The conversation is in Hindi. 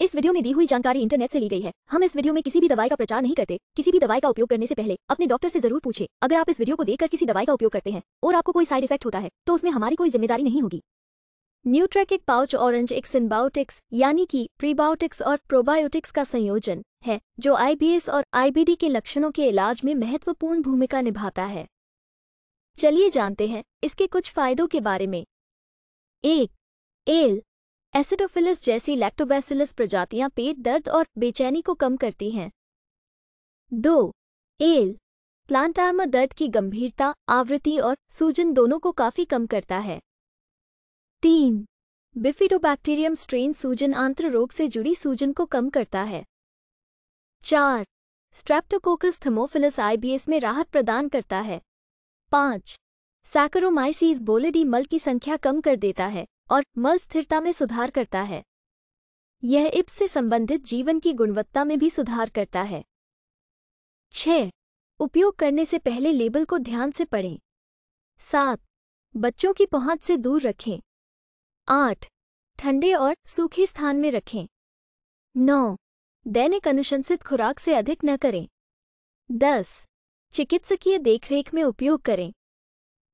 इस वीडियो में दी हुई जानकारी इंटरनेट से ली गई है हम इस वीडियो में किसी भी दवाई का प्रचार नहीं करते किसी भी दवाई का उपयोग करने से पहले अपने डॉक्टर से जरूर पूछे अगर आप इस वीडियो को देखकर किसी दवाई का उपयोग करते हैं और आपको कोई साइड इफेक्ट होता है तो उसमें हमारी कोई जिम्मेदारी नहीं होगी न्यूट्रेक एक पाउच ऑरेंज एक सिनबायोटिक्स यानी कि प्रीबायोटिक्स और प्रोबायोटिक्स का संयोजन है जो आईबीएस और आईबीडी के लक्षणों के इलाज में महत्वपूर्ण भूमिका निभाता है चलिए जानते हैं इसके कुछ फायदों के बारे में एक एल एसिडोफिलस जैसी लैक्टोबैसिलस प्रजातियां पेट दर्द और बेचैनी को कम करती हैं दो एल प्लांटार्मा दर्द की गंभीरता आवृत्ति और सूजन दोनों को काफी कम करता है तीन बिफिडोबैक्टीरियम स्ट्रेन सूजन आंत्र रोग से जुड़ी सूजन को कम करता है चार स्ट्रेप्टोकोकस थमोफिलस आईबीएस में राहत प्रदान करता है पाँच सैकरोमाइसीज बोलेडी मल की संख्या कम कर देता है और मल स्थिरता में सुधार करता है यह इप्स से संबंधित जीवन की गुणवत्ता में भी सुधार करता है छ उपयोग करने से पहले लेबल को ध्यान से पढ़ें सात बच्चों की पहुंच से दूर रखें आठ ठंडे और सूखे स्थान में रखें नौ दैनिक अनुशंसित खुराक से अधिक न करें दस चिकित्सकीय देखरेख में उपयोग करें